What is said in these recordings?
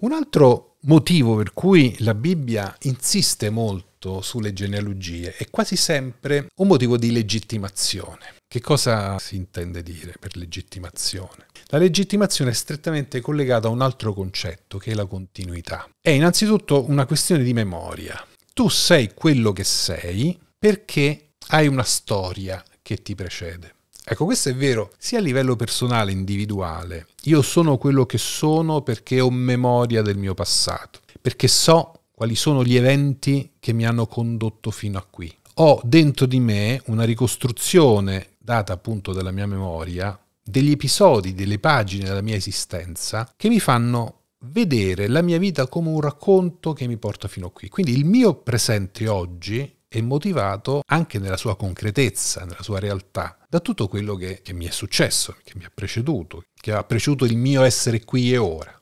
Un altro motivo per cui la Bibbia insiste molto sulle genealogie è quasi sempre un motivo di legittimazione. Che cosa si intende dire per legittimazione? La legittimazione è strettamente collegata a un altro concetto che è la continuità. È innanzitutto una questione di memoria. Tu sei quello che sei perché hai una storia che ti precede. Ecco, questo è vero sia a livello personale, individuale, io sono quello che sono perché ho memoria del mio passato, perché so quali sono gli eventi che mi hanno condotto fino a qui. Ho dentro di me una ricostruzione data appunto dalla mia memoria degli episodi, delle pagine della mia esistenza che mi fanno vedere la mia vita come un racconto che mi porta fino a qui. Quindi il mio presente oggi e motivato anche nella sua concretezza, nella sua realtà, da tutto quello che, che mi è successo, che mi ha preceduto, che ha preceduto il mio essere qui e ora.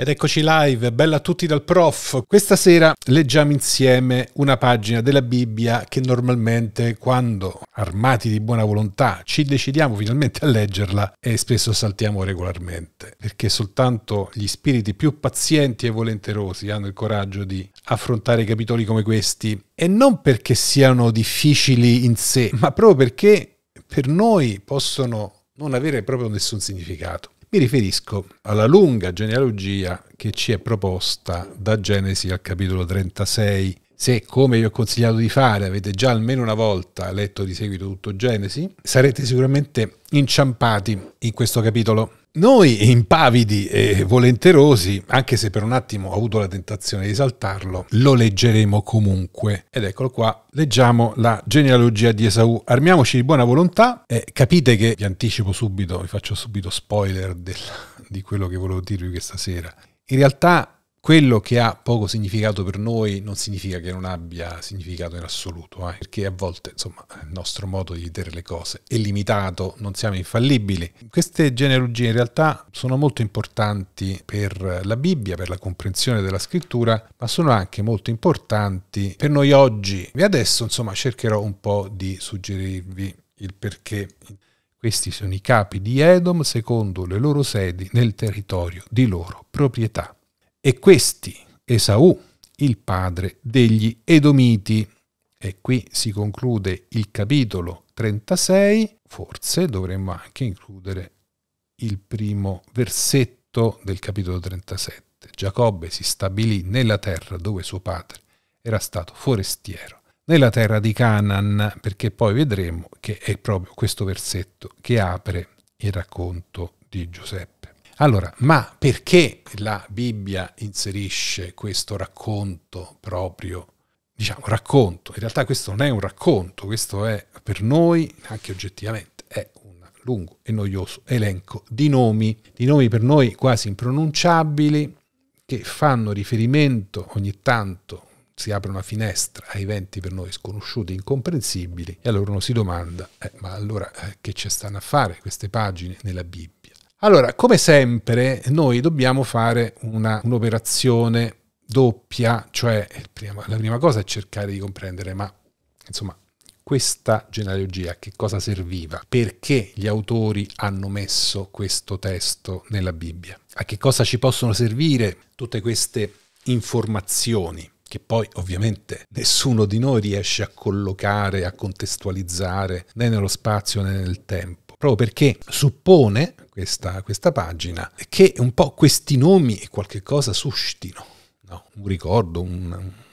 Ed eccoci live, bella a tutti dal prof. Questa sera leggiamo insieme una pagina della Bibbia che normalmente quando armati di buona volontà ci decidiamo finalmente a leggerla e eh, spesso saltiamo regolarmente, perché soltanto gli spiriti più pazienti e volenterosi hanno il coraggio di affrontare capitoli come questi e non perché siano difficili in sé, ma proprio perché per noi possono non avere proprio nessun significato. Mi riferisco alla lunga genealogia che ci è proposta da Genesi al capitolo 36. Se, come vi ho consigliato di fare, avete già almeno una volta letto di seguito tutto Genesi, sarete sicuramente inciampati in questo capitolo. Noi impavidi e volenterosi, anche se per un attimo ho avuto la tentazione di saltarlo, lo leggeremo comunque. Ed eccolo qua, leggiamo la genealogia di Esaù. Armiamoci di buona volontà e capite che vi anticipo subito, vi faccio subito spoiler del, di quello che volevo dirvi questa sera. In realtà quello che ha poco significato per noi non significa che non abbia significato in assoluto, eh? perché a volte insomma, il nostro modo di vedere le cose è limitato, non siamo infallibili. Queste genealogie in realtà sono molto importanti per la Bibbia, per la comprensione della scrittura, ma sono anche molto importanti per noi oggi. E adesso insomma cercherò un po' di suggerirvi il perché. Questi sono i capi di Edom secondo le loro sedi nel territorio di loro proprietà e questi Esaù, il padre degli Edomiti. E qui si conclude il capitolo 36, forse dovremmo anche includere il primo versetto del capitolo 37. Giacobbe si stabilì nella terra dove suo padre era stato forestiero, nella terra di Canaan, perché poi vedremo che è proprio questo versetto che apre il racconto di Giuseppe. Allora, ma perché la Bibbia inserisce questo racconto proprio? Diciamo, racconto. In realtà questo non è un racconto, questo è per noi, anche oggettivamente, è un lungo e noioso elenco di nomi, di nomi per noi quasi impronunciabili, che fanno riferimento ogni tanto si apre una finestra a eventi per noi sconosciuti, incomprensibili, e allora uno si domanda, eh, ma allora eh, che ci stanno a fare queste pagine nella Bibbia? Allora, come sempre, noi dobbiamo fare una, un'operazione doppia, cioè prima, la prima cosa è cercare di comprendere, ma insomma, questa genealogia che cosa serviva? Perché gli autori hanno messo questo testo nella Bibbia? A che cosa ci possono servire tutte queste informazioni? che poi ovviamente nessuno di noi riesce a collocare, a contestualizzare né nello spazio né nel tempo, proprio perché suppone questa, questa pagina, che un po' questi nomi e qualche cosa suscitino, no? un ricordo, un,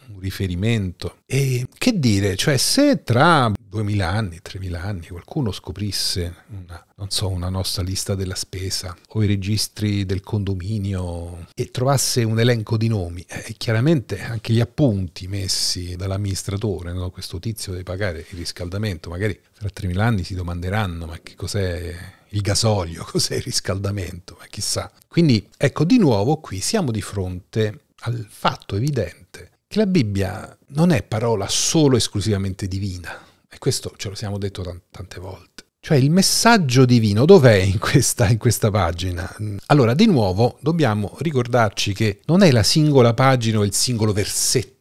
un riferimento. E che dire, cioè se tra 2000 anni, 3000 anni qualcuno scoprisse una, non so, una nostra lista della spesa o i registri del condominio e trovasse un elenco di nomi, eh, chiaramente anche gli appunti messi dall'amministratore, no? questo tizio deve pagare il riscaldamento, magari fra 3000 anni si domanderanno ma che cos'è il gasolio, cos'è il riscaldamento, ma chissà. Quindi ecco, di nuovo qui siamo di fronte al fatto evidente che la Bibbia non è parola solo esclusivamente divina, e questo ce lo siamo detto t- tante volte. Cioè il messaggio divino dov'è in questa, in questa, pagina? Allora, di nuovo, dobbiamo ricordarci che non è la singola pagina o il singolo versetto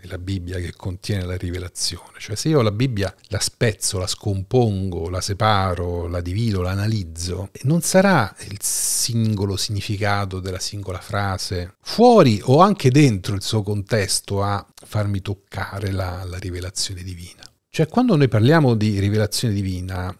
della Bibbia che contiene la rivelazione. Cioè se io la Bibbia la spezzo, la scompongo, la separo, la divido, la analizzo, non sarà il singolo significato della singola frase fuori o anche dentro il suo contesto a farmi toccare la, la rivelazione divina. Cioè quando noi parliamo di rivelazione divina,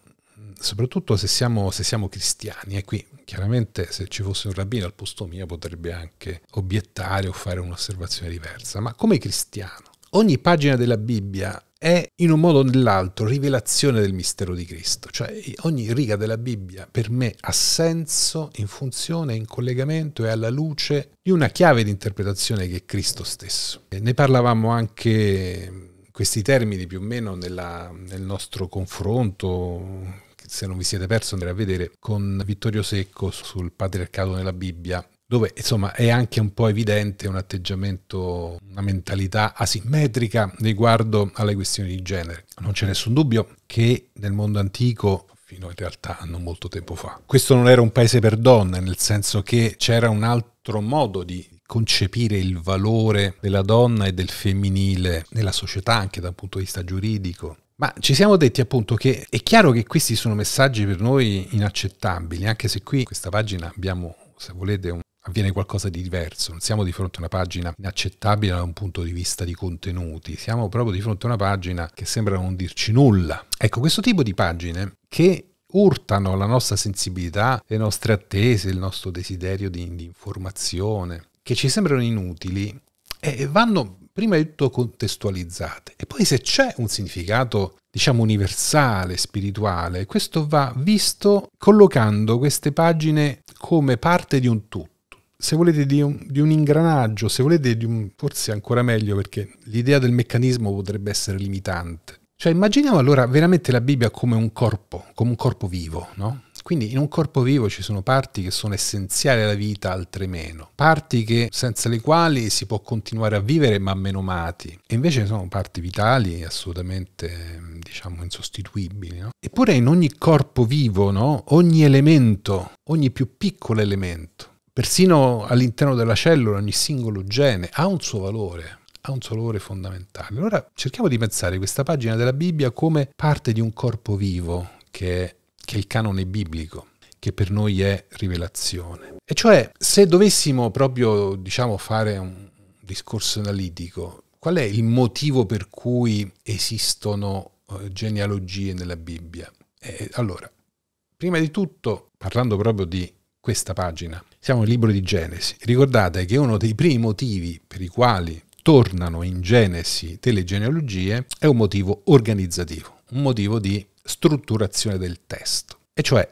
soprattutto se siamo, se siamo cristiani, e qui Chiaramente se ci fosse un rabbino al posto mio potrebbe anche obiettare o fare un'osservazione diversa, ma come cristiano, ogni pagina della Bibbia è in un modo o nell'altro rivelazione del mistero di Cristo, cioè ogni riga della Bibbia per me ha senso in funzione, in collegamento e alla luce di una chiave di interpretazione che è Cristo stesso. E ne parlavamo anche questi termini più o meno nella, nel nostro confronto se non vi siete persi andrei a vedere, con Vittorio Secco sul patriarcato nella Bibbia, dove insomma è anche un po' evidente un atteggiamento, una mentalità asimmetrica riguardo alle questioni di genere. Non c'è nessun dubbio che nel mondo antico fino in realtà non molto tempo fa. Questo non era un paese per donne, nel senso che c'era un altro modo di concepire il valore della donna e del femminile nella società anche da un punto di vista giuridico. Ma ci siamo detti appunto che è chiaro che questi sono messaggi per noi inaccettabili, anche se qui in questa pagina abbiamo, se volete, un, avviene qualcosa di diverso. Non siamo di fronte a una pagina inaccettabile da un punto di vista di contenuti, siamo proprio di fronte a una pagina che sembra non dirci nulla. Ecco, questo tipo di pagine che urtano la nostra sensibilità, le nostre attese, il nostro desiderio di, di informazione, che ci sembrano inutili, e eh, vanno prima di tutto contestualizzate e poi se c'è un significato diciamo universale, spirituale, questo va visto collocando queste pagine come parte di un tutto se volete, di un, di un, ingranaggio, se volete, di un, forse ancora meglio perché l'idea del meccanismo potrebbe essere limitante. Cioè immaginiamo allora veramente la Bibbia come un corpo, come un corpo vivo, no? Quindi in un corpo vivo ci sono parti che sono essenziali alla vita, altre meno. Parti che, senza le quali si può continuare a vivere ma meno mati. E invece sono parti vitali assolutamente, diciamo, insostituibili. No? Eppure in ogni corpo vivo, no? ogni elemento, ogni più piccolo elemento, persino all'interno della cellula, ogni singolo gene ha un suo valore ha un suo valore fondamentale. Allora cerchiamo di pensare questa pagina della Bibbia come parte di un corpo vivo che è che è il canone biblico che per noi è rivelazione. E cioè, se dovessimo proprio, diciamo, fare un discorso analitico, qual è il motivo per cui esistono eh, genealogie nella Bibbia? Eh, allora, prima di tutto, parlando proprio di questa pagina, siamo nel libro di Genesi. Ricordate che uno dei primi motivi per i quali tornano in Genesi delle genealogie è un motivo organizzativo, un motivo di strutturazione del testo. E cioè,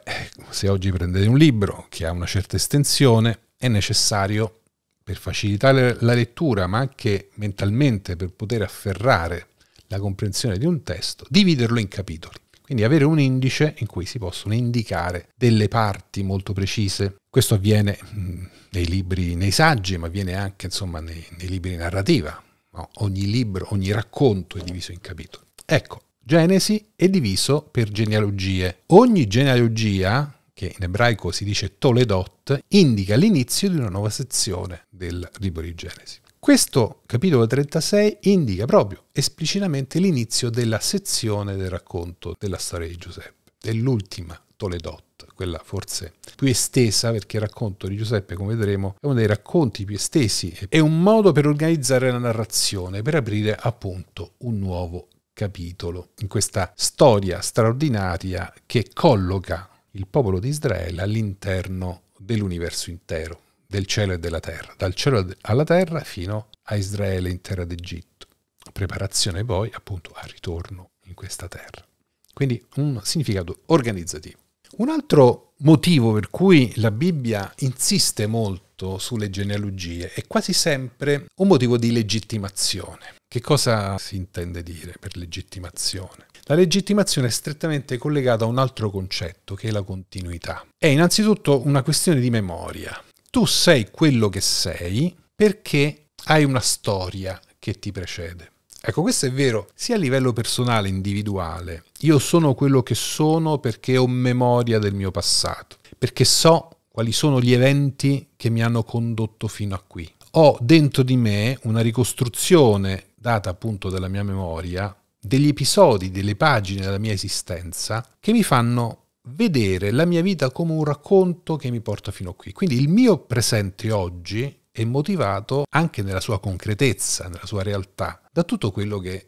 se oggi prendete un libro che ha una certa estensione, è necessario per facilitare la lettura, ma anche mentalmente per poter afferrare la comprensione di un testo, dividerlo in capitoli. Quindi avere un indice in cui si possono indicare delle parti molto precise. Questo avviene mm, nei libri, nei saggi, ma avviene anche insomma, nei, nei libri narrativa. No? Ogni libro, ogni racconto è diviso in capitoli. Ecco, Genesi è diviso per genealogie. Ogni genealogia, che in ebraico si dice Toledot, indica l'inizio di una nuova sezione del libro di Genesi. Questo capitolo 36 indica proprio esplicitamente l'inizio della sezione del racconto della storia di Giuseppe, dell'ultima Toledot, quella forse più estesa, perché il racconto di Giuseppe, come vedremo, è uno dei racconti più estesi, è un modo per organizzare la narrazione, per aprire appunto un nuovo capitolo, in questa storia straordinaria che colloca il popolo di Israele all'interno dell'universo intero, del cielo e della terra, dal cielo alla terra fino a Israele in terra d'Egitto, preparazione poi appunto al ritorno in questa terra. Quindi un significato organizzativo. Un altro motivo per cui la Bibbia insiste molto sulle genealogie è quasi sempre un motivo di legittimazione. Che cosa si intende dire per legittimazione? La legittimazione è strettamente collegata a un altro concetto che è la continuità. È innanzitutto una questione di memoria. Tu sei quello che sei perché hai una storia che ti precede. Ecco, questo è vero sia a livello personale, individuale. Io sono quello che sono perché ho memoria del mio passato, perché so quali sono gli eventi che mi hanno condotto fino a qui. Ho dentro di me una ricostruzione data appunto dalla mia memoria, degli episodi, delle pagine della mia esistenza che mi fanno vedere la mia vita come un racconto che mi porta fino a qui. Quindi il mio presente oggi è motivato anche nella sua concretezza, nella sua realtà, da tutto quello che,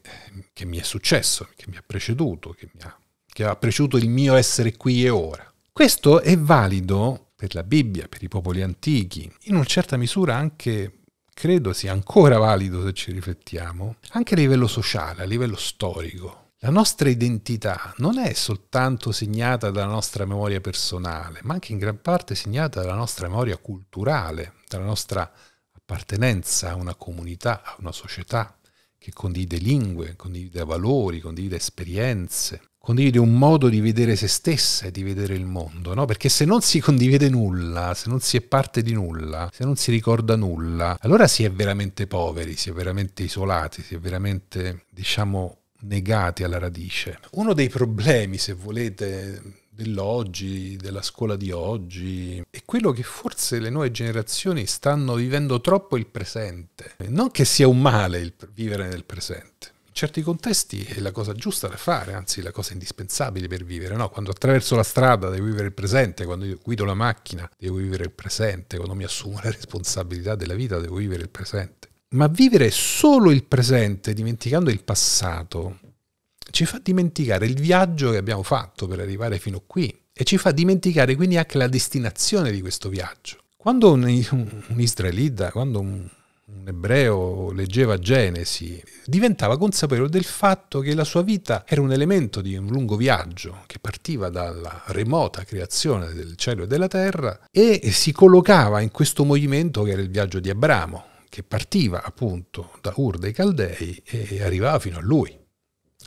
che mi è successo, che mi ha preceduto, che, mi ha, che ha preceduto il mio essere qui e ora. Questo è valido per la Bibbia, per i popoli antichi, in una certa misura anche credo sia ancora valido se ci riflettiamo, anche a livello sociale, a livello storico. La nostra identità non è soltanto segnata dalla nostra memoria personale, ma anche in gran parte segnata dalla nostra memoria culturale, dalla nostra appartenenza a una comunità, a una società che condivide lingue, condivide valori, condivide esperienze condivide un modo di vedere se stessa e di vedere il mondo, no? Perché se non si condivide nulla, se non si è parte di nulla, se non si ricorda nulla, allora si è veramente poveri, si è veramente isolati, si è veramente, diciamo, negati alla radice. Uno dei problemi, se volete, dell'oggi, della scuola di oggi, è quello che forse le nuove generazioni stanno vivendo troppo il presente. Non che sia un male il vivere nel presente in certi contesti è la cosa giusta da fare, anzi la cosa indispensabile per vivere, no? Quando attraverso la strada devo vivere il presente, quando io guido la macchina devo vivere il presente, quando mi assumo la responsabilità della vita devo vivere il presente. Ma vivere solo il presente, dimenticando il passato, ci fa dimenticare il viaggio che abbiamo fatto per arrivare fino qui e ci fa dimenticare quindi anche la destinazione di questo viaggio. Quando un, un israelita, quando un un ebreo leggeva Genesi, diventava consapevole del fatto che la sua vita era un elemento di un lungo viaggio che partiva dalla remota creazione del cielo e della terra e si collocava in questo movimento che era il viaggio di Abramo, che partiva appunto da Ur dei Caldei e arrivava fino a lui,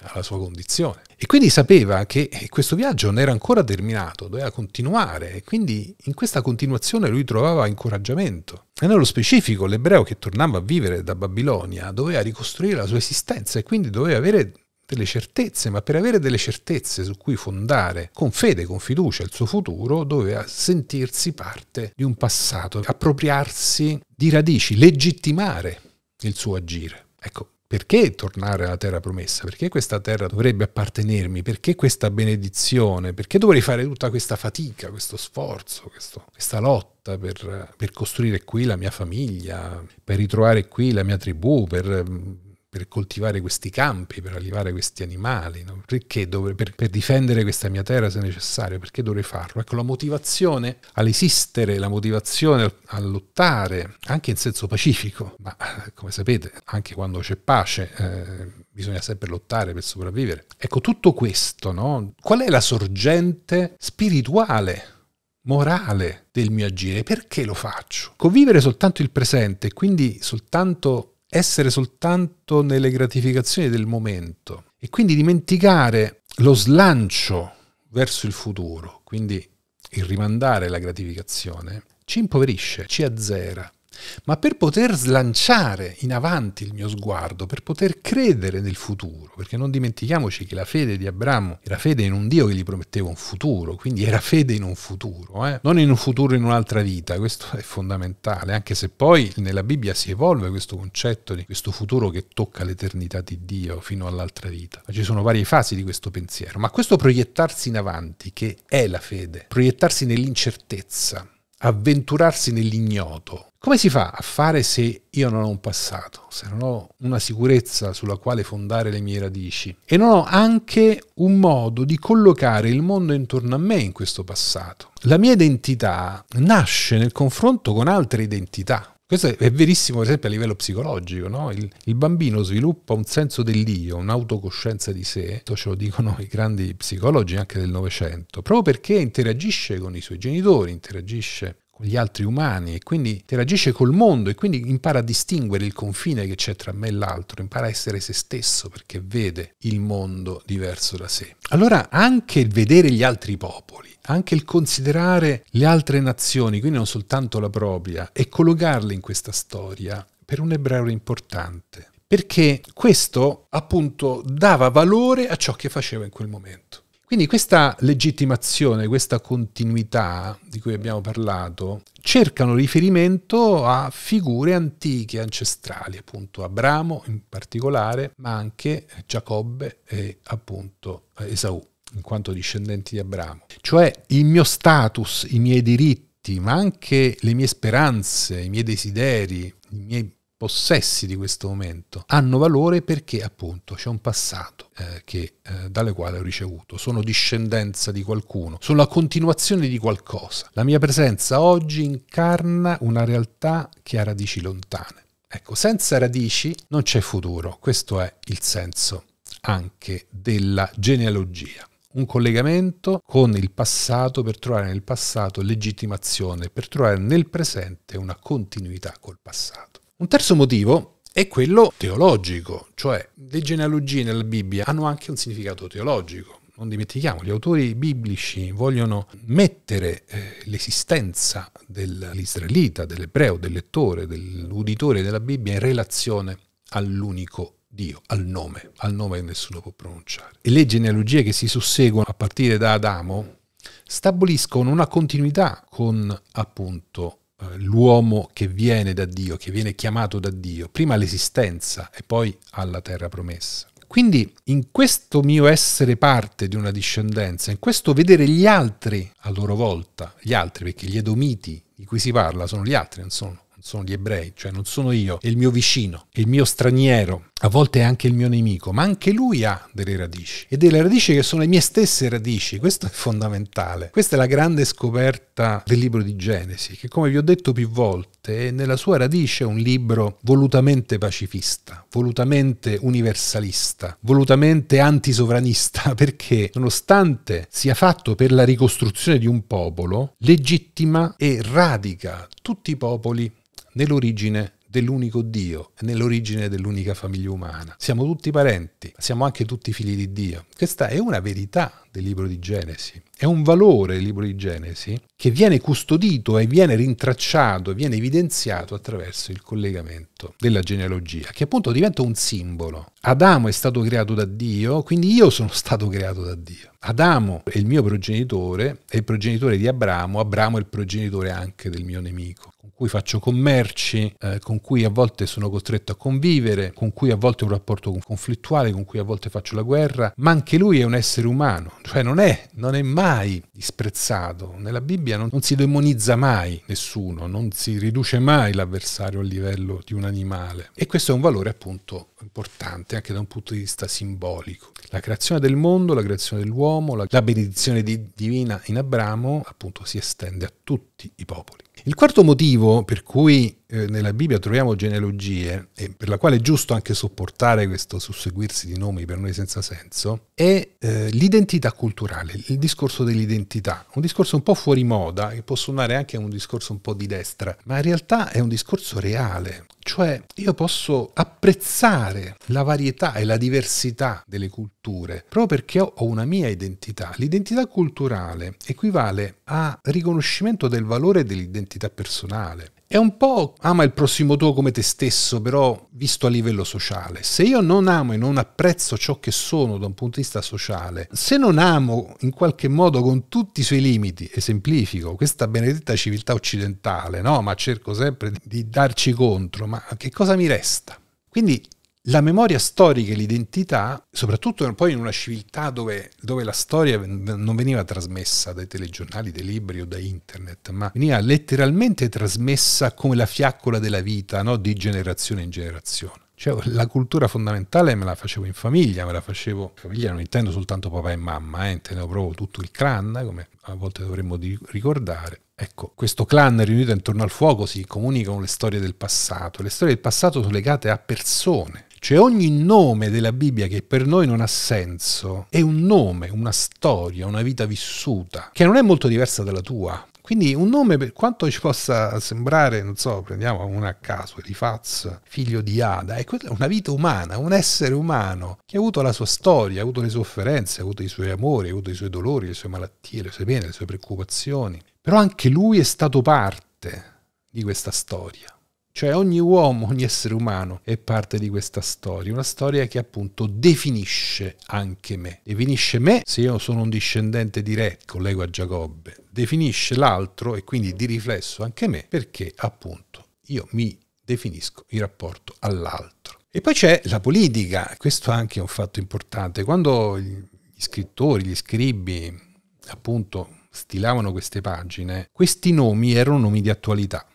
alla sua condizione. E quindi sapeva che eh, questo viaggio non era ancora terminato, doveva continuare e quindi in questa continuazione lui trovava incoraggiamento. E nello specifico l'ebreo che tornava a vivere da Babilonia doveva ricostruire la sua esistenza e quindi doveva avere delle certezze, ma per avere delle certezze su cui fondare con fede, con fiducia il suo futuro, doveva sentirsi parte di un passato, appropriarsi di radici, legittimare il suo agire. Ecco, perché tornare alla terra promessa? Perché questa terra dovrebbe appartenermi? Perché questa benedizione? Perché dovrei fare tutta questa fatica, questo sforzo, questo, questa lotta per, per, costruire qui la mia famiglia, per ritrovare qui la mia tribù, per per coltivare questi campi, per allevare questi animali, no? perché dovre, per, per, difendere questa mia terra se necessario, perché dovrei farlo? Ecco, la motivazione all'esistere, la motivazione a lottare, anche in senso pacifico, ma eh, come sapete, anche quando c'è pace eh, bisogna sempre lottare per sopravvivere. Ecco, tutto questo, no? qual è la sorgente spirituale? morale del mio agire, perché lo faccio? Convivere soltanto il presente, quindi soltanto essere soltanto nelle gratificazioni del momento e quindi dimenticare lo slancio verso il futuro, quindi il rimandare la gratificazione, ci impoverisce, ci azzera ma per poter slanciare in avanti il mio sguardo, per poter credere nel futuro, perché non dimentichiamoci che la fede di Abramo era fede in un Dio che gli prometteva un futuro, quindi era fede in un futuro, eh? non in un futuro in un'altra vita, questo è fondamentale, anche se poi nella Bibbia si evolve questo concetto di questo futuro che tocca l'eternità di Dio fino all'altra vita, ma ci sono varie fasi di questo pensiero, ma questo proiettarsi in avanti, che è la fede, proiettarsi nell'incertezza, avventurarsi nell'ignoto. Come si fa a fare se io non ho un passato, se non ho una sicurezza sulla quale fondare le mie radici e non ho anche un modo di collocare il mondo intorno a me in questo passato? La mia identità nasce nel confronto con altre identità. Questo è verissimo per esempio a livello psicologico, no? il, il, bambino sviluppa un senso dell'io, un'autocoscienza di sé, questo ce lo dicono i grandi psicologi anche del Novecento, proprio perché interagisce con i suoi genitori, interagisce con gli altri umani e quindi interagisce col mondo e quindi impara a distinguere il confine che c'è tra me e l'altro, impara a essere se stesso perché vede il mondo diverso da sé. Allora anche il vedere gli altri popoli anche il considerare le altre nazioni, quindi non soltanto la propria, e collocarle in questa storia, per un ebreo è importante, perché questo appunto dava valore a ciò che faceva in quel momento. Quindi questa legittimazione, questa continuità di cui abbiamo parlato, cercano riferimento a figure antiche, ancestrali, appunto Abramo in particolare, ma anche Giacobbe e appunto Esaù in quanto discendenti di Abramo. Cioè il mio status, i miei diritti, ma anche le mie speranze, i miei desideri, i miei possessi di questo momento hanno valore perché appunto c'è un passato eh, che, eh, dalle quali ho ricevuto, sono discendenza di qualcuno, sono la continuazione di qualcosa. La mia presenza oggi incarna una realtà che ha radici lontane. Ecco, senza radici non c'è futuro, questo è il senso anche della genealogia un collegamento con il passato per trovare nel passato legittimazione, per trovare nel presente una continuità col passato. Un terzo motivo è quello teologico, cioè le genealogie nella Bibbia hanno anche un significato teologico. Non dimentichiamo, gli autori biblici vogliono mettere eh, l'esistenza dell'israelita, dell'ebreo, del lettore, dell'uditore della Bibbia in relazione all'unico Dio, al nome, al nome che nessuno può pronunciare. E le genealogie che si susseguono a partire da Adamo stabiliscono una continuità con appunto eh, l'uomo che viene da Dio, che viene chiamato da Dio, prima all'esistenza e poi alla terra promessa. Quindi in questo mio essere parte di una discendenza, in questo vedere gli altri a loro volta, gli altri perché gli edomiti di cui si parla sono gli altri, non sono sono gli ebrei, cioè non sono io, è il mio vicino, è il mio straniero, a volte è anche il mio nemico, ma anche lui ha delle radici e delle radici che sono le mie stesse radici, questo è fondamentale. Questa è la grande scoperta del libro di Genesi, che come vi ho detto più volte, nella sua radice è un libro volutamente pacifista, volutamente universalista, volutamente antisovranista, perché nonostante sia fatto per la ricostruzione di un popolo, legittima e radica tutti i popoli nell'origine dell'unico Dio, nell'origine dell'unica famiglia umana. Siamo tutti parenti, siamo anche tutti figli di Dio. Questa è una verità del libro di Genesi, è un valore del libro di Genesi che viene custodito e viene rintracciato, e viene evidenziato attraverso il collegamento della genealogia, che appunto diventa un simbolo. Adamo è stato creato da Dio, quindi io sono stato creato da Dio. Adamo è il mio progenitore, è il progenitore di Abramo, Abramo è il progenitore anche del mio nemico cui faccio commerci, eh, con cui a volte sono costretto a convivere, con cui a volte ho un rapporto conflittuale, con cui a volte faccio la guerra, ma anche lui è un essere umano, cioè non è, non è mai disprezzato. Nella Bibbia non, non si demonizza mai nessuno, non si riduce mai l'avversario al livello di un animale. E questo è un valore appunto importante anche da un punto di vista simbolico. La creazione del mondo, la creazione dell'uomo, la, la benedizione di, divina in Abramo appunto si estende a tutti i popoli. Il quarto motivo per cui eh, nella Bibbia troviamo genealogie, e per la quale è giusto anche sopportare questo susseguirsi di nomi per noi senza senso, è eh, l'identità culturale, il discorso dell'identità, un discorso un po' fuori moda, che può suonare anche un discorso un po' di destra, ma in realtà è un discorso reale, cioè io posso apprezzare la varietà e la diversità delle culture proprio perché ho una mia identità. L'identità culturale equivale a riconoscimento del valore dell'identità personale è un po' ama il prossimo tuo come te stesso, però visto a livello sociale. Se io non amo e non apprezzo ciò che sono da un punto di vista sociale, se non amo in qualche modo con tutti i suoi limiti, esemplifico questa benedetta civiltà occidentale, no? Ma cerco sempre di darci contro, ma che cosa mi resta? Quindi la memoria storica e l'identità, soprattutto poi in una civiltà dove, dove, la storia non veniva trasmessa dai telegiornali, dai libri o da internet, ma veniva letteralmente trasmessa come la fiaccola della vita no? di generazione in generazione. Cioè, la cultura fondamentale me la facevo in famiglia, me la facevo in famiglia, non intendo soltanto papà e mamma, eh, intendo proprio tutto il clan, come a volte dovremmo ricordare. Ecco, questo clan riunito intorno al fuoco si comunicano le storie del passato. Le storie del passato sono legate a persone, cioè ogni nome della Bibbia che per noi non ha senso è un nome, una storia, una vita vissuta, che non è molto diversa dalla tua. Quindi un nome, per quanto ci possa sembrare, non so, prendiamo una a caso, Rifaz, figlio di Ada, è una vita umana, un essere umano che ha avuto la sua storia, ha avuto le sofferenze, ha avuto i suoi amori, ha avuto i suoi dolori, le sue malattie, le sue pene, le sue preoccupazioni. Però anche lui è stato parte di questa storia. Cioè ogni uomo, ogni essere umano è parte di questa storia, una storia che appunto definisce anche me. Definisce me se io sono un discendente di re, collego a Giacobbe, definisce l'altro e quindi di riflesso anche me perché appunto io mi definisco in rapporto all'altro. E poi c'è la politica, questo anche è un fatto importante. Quando gli scrittori, gli scribi appunto stilavano queste pagine, questi nomi erano nomi di attualità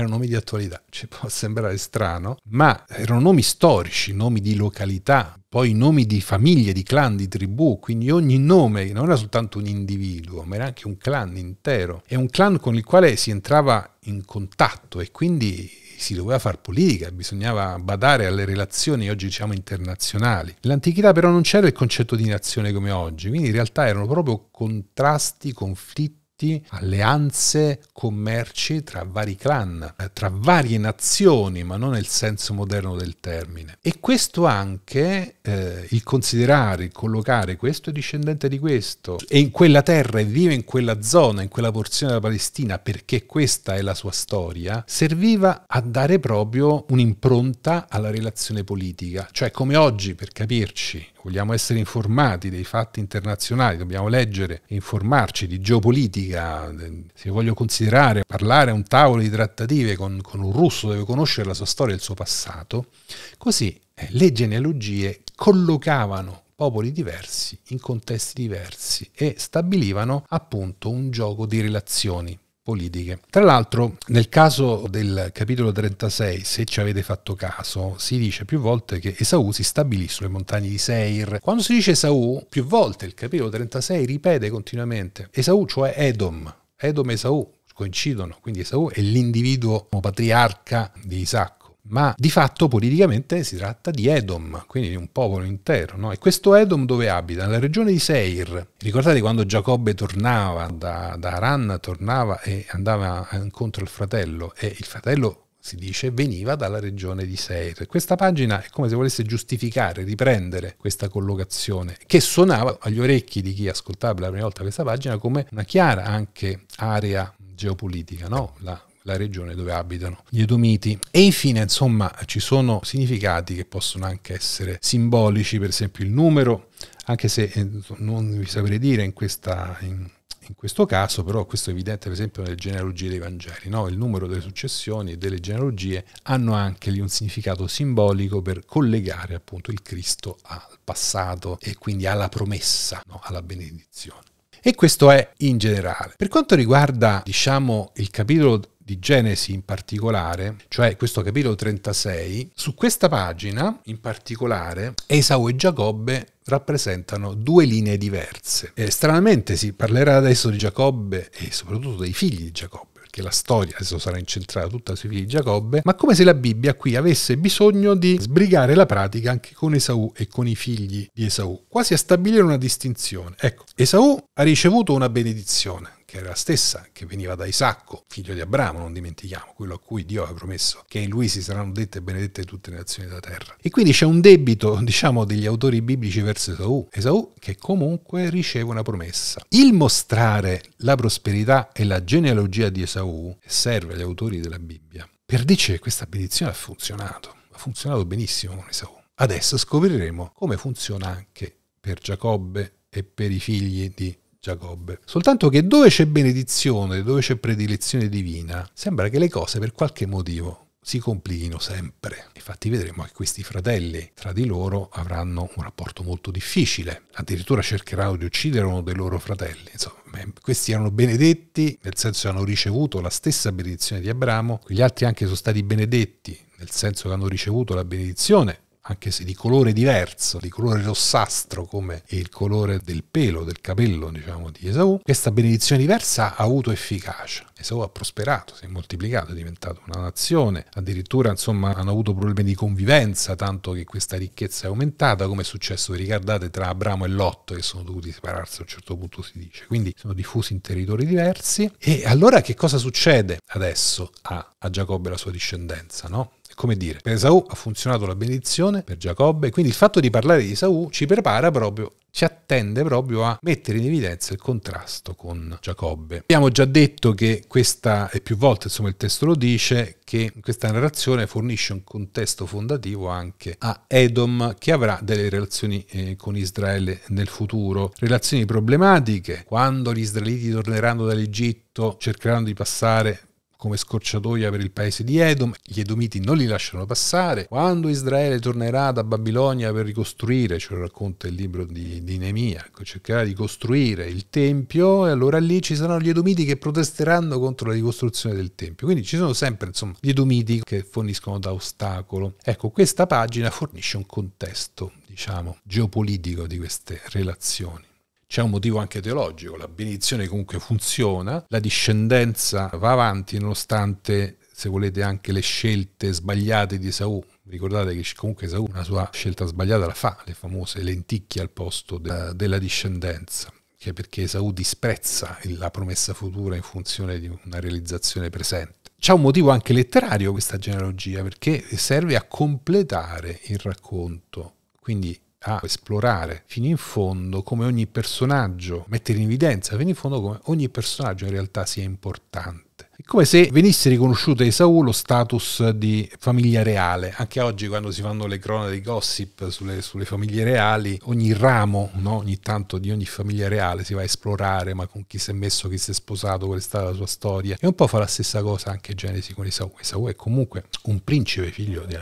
erano nomi di attualità, ci può sembrare strano, ma erano nomi storici, nomi di località, poi nomi di famiglie, di clan, di tribù, quindi ogni nome non era soltanto un individuo, ma era anche un clan intero, e un clan con il quale si entrava in contatto e quindi si doveva fare politica, bisognava badare alle relazioni oggi diciamo internazionali. Nell'antichità però non c'era il concetto di nazione come oggi, quindi in realtà erano proprio contrasti, conflitti, alleanze, commerci tra vari clan, eh, tra varie nazioni, ma non nel senso moderno del termine. E questo anche, eh, il considerare, il collocare questo discendente di questo, e in quella terra e vive in quella zona, in quella porzione della Palestina, perché questa è la sua storia, serviva a dare proprio un'impronta alla relazione politica. Cioè come oggi, per capirci, vogliamo essere informati dei fatti internazionali, dobbiamo leggere informarci di geopolitica, se voglio considerare, parlare a un tavolo di trattative con, con un russo, deve conoscere la sua storia e il suo passato, così eh, le genealogie collocavano popoli diversi in contesti diversi e stabilivano appunto un gioco di relazioni politiche. Tra l'altro nel caso del capitolo 36, se ci avete fatto caso, si dice più volte che Esaù si stabilì sulle montagne di Seir. Quando si dice Esaù, più volte il capitolo 36 ripete continuamente Esaù, cioè Edom. Edom e Esaù coincidono, quindi Esaù è l'individuo patriarca di Isacco ma di fatto politicamente si tratta di Edom, quindi di un popolo intero. No? E questo Edom dove abita? Nella regione di Seir. Ricordate quando Giacobbe tornava da, da Haran, tornava e andava incontro al fratello e il fratello si dice, veniva dalla regione di Seir. Questa pagina è come se volesse giustificare, riprendere questa collocazione, che suonava agli orecchi di chi ascoltava per la prima volta questa pagina come una chiara anche area geopolitica, no? la la regione dove abitano gli Edomiti. E infine, insomma, ci sono significati che possono anche essere simbolici, per esempio il numero, anche se eh, non vi saprei dire in questa... In, in questo caso, però, questo è evidente, per esempio, nelle genealogie dei Vangeli. No? Il numero delle successioni e delle genealogie hanno anche lì un significato simbolico per collegare appunto il Cristo al passato e quindi alla promessa, no? alla benedizione. E questo è in generale. Per quanto riguarda, diciamo, il capitolo di Genesi in particolare, cioè questo capitolo 36, su questa pagina in particolare Esau e Giacobbe rappresentano due linee diverse. E stranamente si parlerà adesso di Giacobbe e soprattutto dei figli di Giacobbe perché la storia adesso sarà incentrata tutta sui figli di Giacobbe, ma come se la Bibbia qui avesse bisogno di sbrigare la pratica anche con Esau e con i figli di Esau, quasi a stabilire una distinzione. Ecco, Esau ha ricevuto una benedizione, che era la stessa che veniva da Isacco, figlio di Abramo, non dimentichiamo, quello a cui Dio aveva promesso che in lui si saranno dette e benedette tutte le nazioni della terra. E quindi c'è un debito, diciamo, degli autori biblici verso Esaù, Esaù che comunque riceve una promessa. Il mostrare la prosperità e la genealogia di Esaù serve agli autori della Bibbia per dire che questa benedizione ha funzionato, ha funzionato benissimo con Esaù. Adesso scopriremo come funziona anche per Giacobbe e per i figli di Giacobbe. Soltanto che dove c'è benedizione, dove c'è predilezione divina, sembra che le cose per qualche motivo si complichino sempre. Infatti vedremo che questi fratelli tra di loro avranno un rapporto molto difficile, addirittura cercheranno di uccidere uno dei loro fratelli. Insomma, questi erano benedetti, nel senso che hanno ricevuto la stessa benedizione di Abramo, Gli altri anche sono stati benedetti, nel senso che hanno ricevuto la benedizione anche se di colore diverso, di colore rossastro come il colore del pelo, del capello diciamo, di Esaù, questa benedizione diversa ha avuto efficacia. Esaù ha prosperato, si è moltiplicato, è diventato una nazione, addirittura insomma, hanno avuto problemi di convivenza, tanto che questa ricchezza è aumentata, come è successo, vi ricordate, tra Abramo e Lotto, che sono dovuti separarsi a un certo punto si dice, quindi sono diffusi in territori diversi. E allora che cosa succede adesso a, a Giacobbe e alla sua discendenza? No? Come dire, per Esaù ha funzionato la benedizione, per Giacobbe, quindi il fatto di parlare di Esaù ci prepara proprio ci attende proprio a mettere in evidenza il contrasto con Giacobbe. Abbiamo già detto che questa, e più volte insomma il testo lo dice, che questa narrazione fornisce un contesto fondativo anche a Edom che avrà delle relazioni eh, con Israele nel futuro, relazioni problematiche, quando gli israeliti torneranno dall'Egitto cercheranno di passare come scorciatoia per il paese di Edom, gli Edomiti non li lasciano passare. Quando Israele tornerà da Babilonia per ricostruire, ce lo racconta il libro di, di Nemia, ecco, cercherà di costruire il Tempio e allora lì ci saranno gli Edomiti che protesteranno contro la ricostruzione del Tempio. Quindi ci sono sempre insomma, gli Edomiti che forniscono da ostacolo. Ecco, questa pagina fornisce un contesto, diciamo, geopolitico di queste relazioni. C'è un motivo anche teologico, la benedizione comunque funziona, la discendenza va avanti nonostante, se volete, anche le scelte sbagliate di Saul. Ricordate che comunque Saul una sua scelta sbagliata la fa, le famose lenticchie al posto della, della discendenza che perché Esaù disprezza la promessa futura in funzione di una realizzazione presente. C'è un motivo anche letterario questa genealogia, perché serve a completare il racconto. Quindi a esplorare fino in fondo come ogni personaggio, mettere in evidenza fino in fondo come ogni personaggio in realtà sia importante. È come se venisse riconosciuto a Esaù lo status di famiglia reale. Anche oggi quando si fanno le cronache di gossip sulle, sulle, famiglie reali, ogni ramo, no? ogni tanto di ogni famiglia reale si va a esplorare, ma con chi si è messo, chi si è sposato, qual è stata la sua storia. E un po' fa la stessa cosa anche Genesi con Esaù. Esaù è comunque un principe figlio di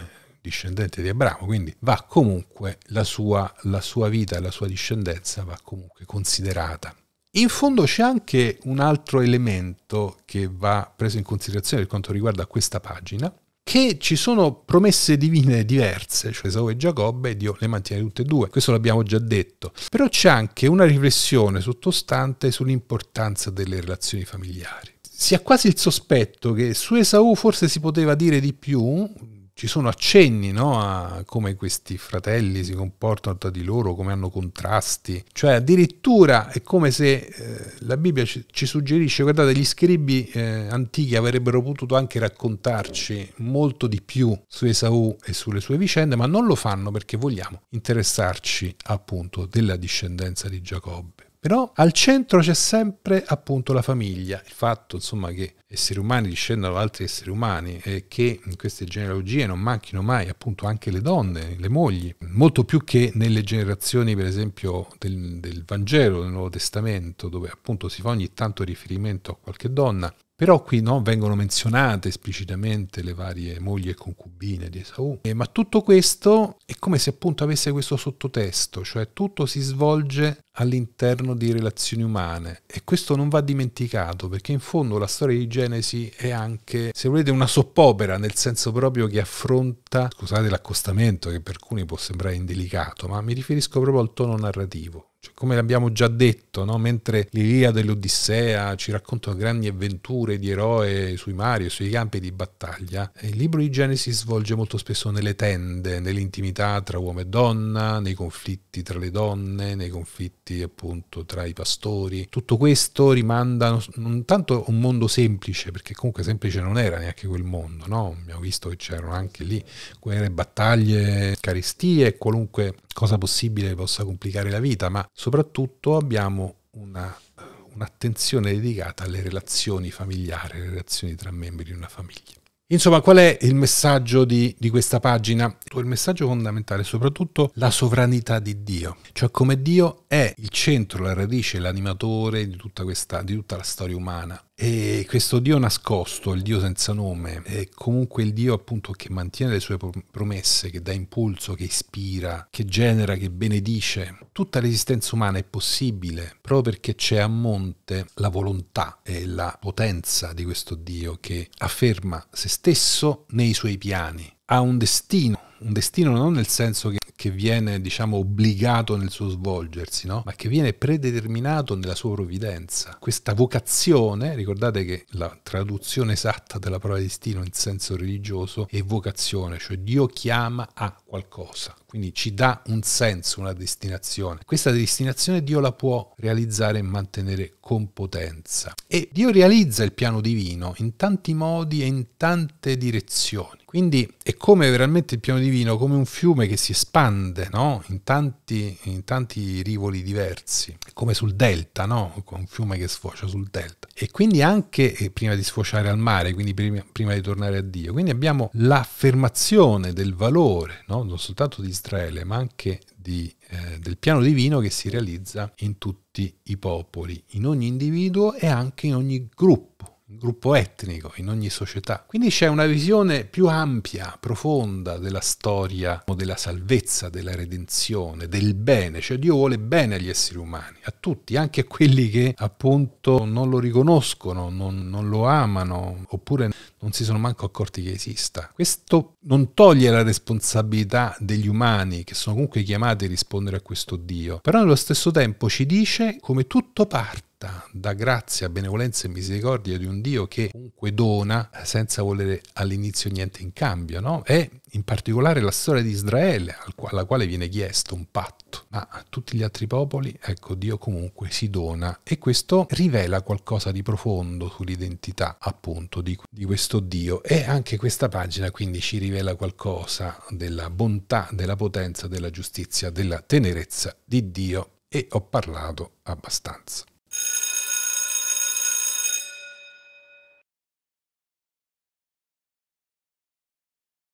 discendente di Abramo, quindi va comunque la sua, la sua vita la sua discendenza va comunque considerata. In fondo c'è anche un altro elemento che va preso in considerazione per quanto riguarda questa pagina, che ci sono promesse divine diverse, cioè Esau e Giacobbe, e Dio le mantiene tutte e due, questo l'abbiamo già detto, però c'è anche una riflessione sottostante sull'importanza delle relazioni familiari. Si ha quasi il sospetto che su Esau forse si poteva dire di più, ci sono accenni no, a come questi fratelli si comportano tra di loro, come hanno contrasti, cioè addirittura è come se eh, la Bibbia ci, ci, suggerisce, guardate, gli scribi eh, antichi avrebbero potuto anche raccontarci molto di più su Esaù e sulle sue vicende, ma non lo fanno perché vogliamo interessarci appunto della discendenza di Giacobbe. Però al centro c'è sempre appunto la famiglia, il fatto insomma che esseri umani discendano da altri esseri umani e che in queste genealogie non manchino mai appunto anche le donne, le mogli, molto più che nelle generazioni per esempio del, del Vangelo, del Nuovo Testamento, dove appunto si fa ogni tanto riferimento a qualche donna, però qui non vengono menzionate esplicitamente le varie mogli e concubine di Esaù. Eh, ma tutto questo è come se appunto avesse questo sottotesto, cioè tutto si svolge all'interno di relazioni umane e questo non va dimenticato perché in fondo la storia di Genesi è anche, se volete, una soppopera nel senso proprio che affronta, scusate l'accostamento che per alcuni può sembrare indelicato, ma mi riferisco proprio al tono narrativo. Cioè, come abbiamo già detto, no? mentre l'Iliade e l'Odissea ci raccontano grandi avventure di eroe sui mari e sui campi di battaglia, il libro di Genesi svolge molto spesso nelle tende, nell'intimità tra uomo e donna, nei conflitti tra le donne, nei conflitti appunto tra i pastori. Tutto questo rimanda non tanto a un mondo semplice, perché comunque semplice non era neanche quel mondo, no? abbiamo visto che c'erano anche lì guerre, battaglie, carestie, qualunque cosa possibile possa complicare la vita, ma Soprattutto abbiamo una, un'attenzione dedicata alle relazioni familiari, alle relazioni tra membri di una famiglia. Insomma, qual è il messaggio di, di, questa pagina? Il messaggio fondamentale è soprattutto la sovranità di Dio, cioè come Dio è il centro, la radice, l'animatore di tutta, questa, di tutta la storia umana. E questo Dio nascosto, il Dio senza nome, è comunque il Dio appunto che mantiene le sue promesse, che dà impulso, che ispira, che genera, che benedice. Tutta l'esistenza umana è possibile proprio perché c'è a monte la volontà e la potenza di questo Dio che afferma se stesso nei suoi piani, ha un destino un destino non nel senso che, che viene diciamo obbligato nel suo svolgersi, no? ma che viene predeterminato nella sua provvidenza. Questa vocazione, ricordate che la traduzione esatta della parola destino in senso religioso è vocazione, cioè Dio chiama a qualcosa, quindi ci dà un senso, una destinazione. Questa destinazione Dio la può realizzare e mantenere con potenza. E Dio realizza il piano divino in tanti modi e in tante direzioni. Quindi è come veramente il piano divino, come un fiume che si espande no? in, tanti, in, tanti, rivoli diversi, come sul delta, no? un fiume che sfocia sul delta. E quindi anche eh, prima di sfociare al mare, quindi prima, prima di tornare a Dio. Quindi abbiamo l'affermazione del valore, no? non soltanto di Israele, ma anche di, eh, del piano divino che si realizza in tutti i popoli, in ogni individuo e anche in ogni gruppo gruppo etnico, in ogni società. Quindi c'è una visione più ampia, profonda della storia, della salvezza, della redenzione, del bene, cioè Dio vuole bene agli esseri umani, a tutti, anche a quelli che appunto non lo riconoscono, non, non lo amano, oppure non si sono manco accorti che esista. Questo non toglie la responsabilità degli umani, che sono comunque chiamati a rispondere a questo Dio, però nello stesso tempo ci dice come tutto parte offerta da grazia, benevolenza e misericordia di un Dio che comunque dona senza volere all'inizio niente in cambio, no? È in particolare la storia di Israele alla quale viene chiesto un patto, ma a tutti gli altri popoli, ecco, Dio comunque si dona e questo rivela qualcosa di profondo sull'identità appunto di, di questo Dio e anche questa pagina quindi ci rivela qualcosa della bontà, della potenza, della giustizia, della tenerezza di Dio e ho parlato abbastanza.